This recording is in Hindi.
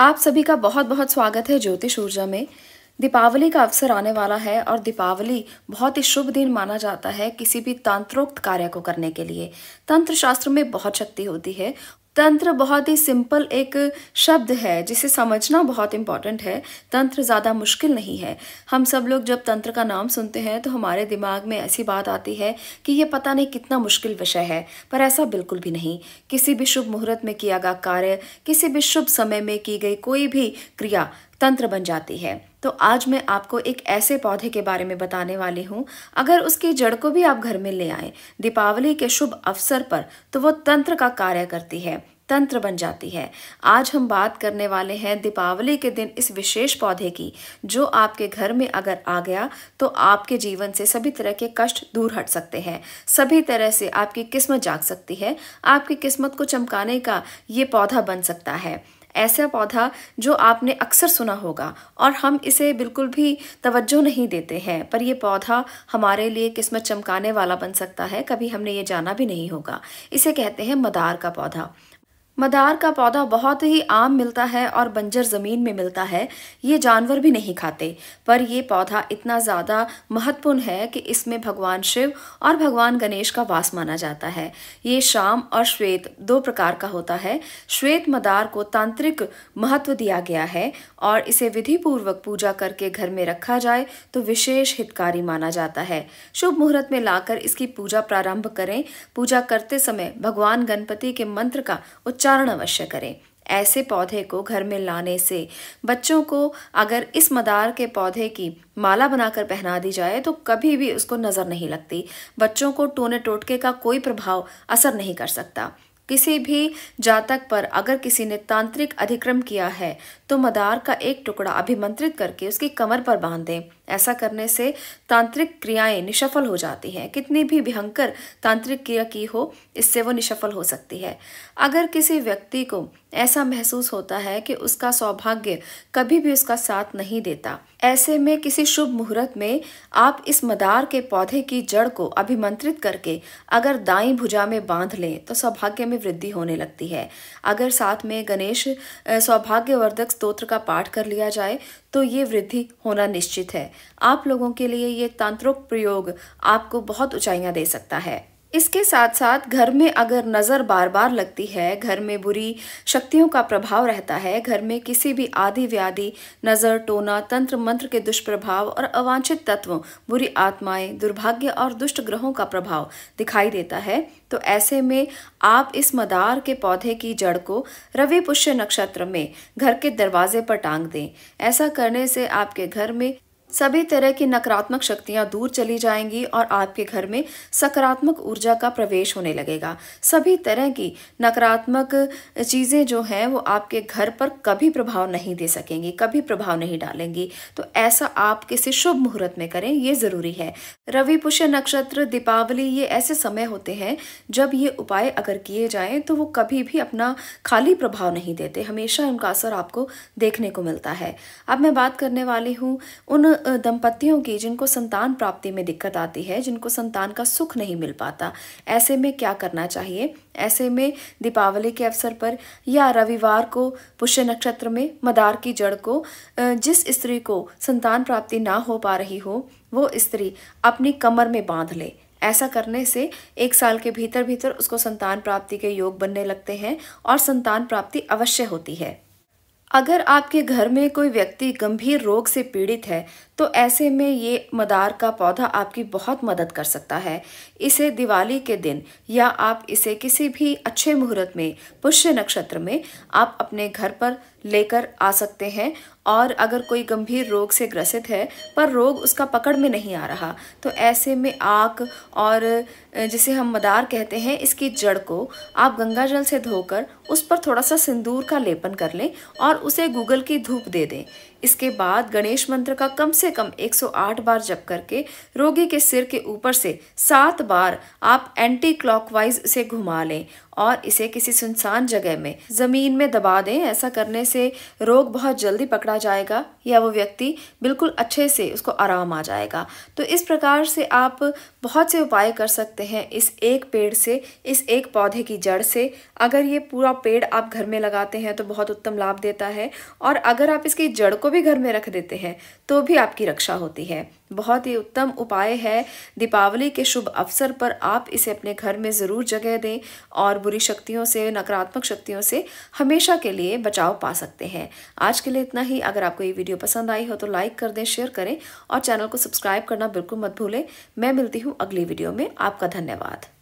आप सभी का बहुत बहुत स्वागत है ज्योतिष ऊर्जा में दीपावली का अवसर आने वाला है और दीपावली बहुत ही शुभ दिन माना जाता है किसी भी तंत्रोक्त कार्य को करने के लिए तंत्र शास्त्र में बहुत शक्ति होती है तंत्र बहुत ही सिंपल एक शब्द है जिसे समझना बहुत इम्पॉर्टेंट है तंत्र ज़्यादा मुश्किल नहीं है हम सब लोग जब तंत्र का नाम सुनते हैं तो हमारे दिमाग में ऐसी बात आती है कि ये पता नहीं कितना मुश्किल विषय है पर ऐसा बिल्कुल भी नहीं किसी भी शुभ मुहूर्त में किया गया कार्य किसी भी शुभ समय में की गई कोई भी क्रिया तंत्र बन जाती है तो आज मैं आपको एक ऐसे पौधे के बारे में बताने वाली हूँ अगर उसकी जड़ को भी आप घर में ले आए दीपावली के शुभ अवसर पर तो वो तंत्र का कार्य करती है तंत्र बन जाती है आज हम बात करने वाले हैं दीपावली के दिन इस विशेष पौधे की जो आपके घर में अगर आ गया तो आपके जीवन से सभी तरह के कष्ट दूर हट सकते हैं सभी तरह से आपकी किस्मत जाग सकती है आपकी किस्मत को चमकाने का ये पौधा बन सकता है ऐसा पौधा जो आपने अक्सर सुना होगा और हम इसे बिल्कुल भी तवज्जो नहीं देते हैं पर यह पौधा हमारे लिए किस्मत चमकाने वाला बन सकता है कभी हमने ये जाना भी नहीं होगा इसे कहते हैं मदार का पौधा मदार का पौधा बहुत ही आम मिलता है और बंजर ज़मीन में मिलता है ये जानवर भी नहीं खाते पर यह पौधा इतना ज़्यादा महत्वपूर्ण है कि इसमें भगवान शिव और भगवान गणेश का वास माना जाता है ये शाम और श्वेत दो प्रकार का होता है श्वेत मदार को तांत्रिक महत्व दिया गया है और इसे विधिपूर्वक पूजा करके घर में रखा जाए तो विशेष हितकारी माना जाता है शुभ मुहूर्त में लाकर इसकी पूजा प्रारंभ करें पूजा करते समय भगवान गणपति के मंत्र का उच्च उपचारण अवश्य करें ऐसे पौधे को घर में लाने से बच्चों को अगर इस मदार के पौधे की माला बनाकर पहना दी जाए तो कभी भी उसको नज़र नहीं लगती बच्चों को टोने टोटके का कोई प्रभाव असर नहीं कर सकता किसी भी जातक पर अगर किसी ने तांत्रिक अधिक्रम किया है तो मदार का एक टुकड़ा अभिमंत्रित करके उसकी कमर पर बांध दें ऐसा करने से तांत्रिक क्रियाएं निष्फल हो जाती हैं कितनी भी भयंकर तांत्रिक क्रिया की हो इससे वो निष्फल हो सकती है अगर किसी व्यक्ति को ऐसा महसूस होता है कि उसका सौभाग्य कभी भी उसका साथ नहीं देता ऐसे में किसी शुभ मुहूर्त में आप इस मदार के पौधे की जड़ को अभिमंत्रित करके अगर दाई भुजा में बांध लें तो सौभाग्य में वृद्धि होने लगती है अगर साथ में गणेश सौभाग्यवर्धक स्तोत्र का पाठ कर लिया जाए तो ये वृद्धि होना निश्चित है आप लोगों के लिए ये तांत्रिक प्रयोग आपको बहुत ऊंचाइयाँ दे सकता है इसके साथ साथ घर में अगर नज़र बार बार लगती है घर में बुरी शक्तियों का प्रभाव रहता है घर में किसी भी आदि व्याधि नज़र टोना तंत्र मंत्र के दुष्प्रभाव और अवांछित तत्वों बुरी आत्माएं दुर्भाग्य और दुष्ट ग्रहों का प्रभाव दिखाई देता है तो ऐसे में आप इस मदार के पौधे की जड़ को रवि पुष्य नक्षत्र में घर के दरवाजे पर टांग दें ऐसा करने से आपके घर में सभी तरह की नकारात्मक शक्तियां दूर चली जाएंगी और आपके घर में सकारात्मक ऊर्जा का प्रवेश होने लगेगा सभी तरह की नकारात्मक चीज़ें जो हैं वो आपके घर पर कभी प्रभाव नहीं दे सकेंगी कभी प्रभाव नहीं डालेंगी तो ऐसा आप किसी शुभ मुहूर्त में करें ये ज़रूरी है रवि पुष्य नक्षत्र दीपावली ये ऐसे समय होते हैं जब ये उपाय अगर किए जाएँ तो वो कभी भी अपना खाली प्रभाव नहीं देते हमेशा उनका असर आपको देखने को मिलता है अब मैं बात करने वाली हूँ उन दंपतियों की जिनको संतान प्राप्ति में दिक्कत आती है जिनको संतान का सुख नहीं मिल पाता ऐसे में क्या करना चाहिए ऐसे में दीपावली के अवसर पर या रविवार को पुष्य नक्षत्र में मदार की जड़ को जिस स्त्री को संतान प्राप्ति ना हो पा रही हो वो स्त्री अपनी कमर में बांध ले ऐसा करने से एक साल के भीतर भीतर उसको संतान प्राप्ति के योग बनने लगते हैं और संतान प्राप्ति अवश्य होती है अगर आपके घर में कोई व्यक्ति गंभीर रोग से पीड़ित है तो ऐसे में ये मदार का पौधा आपकी बहुत मदद कर सकता है इसे दिवाली के दिन या आप इसे किसी भी अच्छे मुहूर्त में पुष्य नक्षत्र में आप अपने घर पर लेकर आ सकते हैं और अगर कोई गंभीर रोग से ग्रसित है पर रोग उसका पकड़ में नहीं आ रहा तो ऐसे में आक और जिसे हम मदार कहते हैं इसकी जड़ को आप गंगा जल से धोकर उस पर थोड़ा सा सिंदूर का लेपन कर लें और उसे गूगल की धूप दे दें इसके बाद गणेश मंत्र का कम से कम 108 बार जप करके रोगी के सिर के ऊपर से सात बार आप एंटी क्लॉकवाइज इसे घुमा लें और इसे किसी सुनसान जगह में ज़मीन में दबा दें ऐसा करने से रोग बहुत जल्दी पकड़ा जाएगा या वो व्यक्ति बिल्कुल अच्छे से उसको आराम आ जाएगा तो इस प्रकार से आप बहुत से उपाय कर सकते हैं इस एक पेड़ से इस एक पौधे की जड़ से अगर ये पूरा पेड़ आप घर में लगाते हैं तो बहुत उत्तम लाभ देता है और अगर आप इसकी जड़ को भी घर में रख देते हैं तो भी आपकी रक्षा होती है बहुत ही उत्तम उपाय है दीपावली के शुभ अवसर पर आप इसे अपने घर में ज़रूर जगह दें और बुरी शक्तियों से नकारात्मक शक्तियों से हमेशा के लिए बचाव पा सकते हैं आज के लिए इतना ही अगर आपको ये वीडियो पसंद आई हो तो लाइक कर दें शेयर करें और चैनल को सब्सक्राइब करना बिल्कुल मत भूलें मैं मिलती हूँ अगली वीडियो में आपका धन्यवाद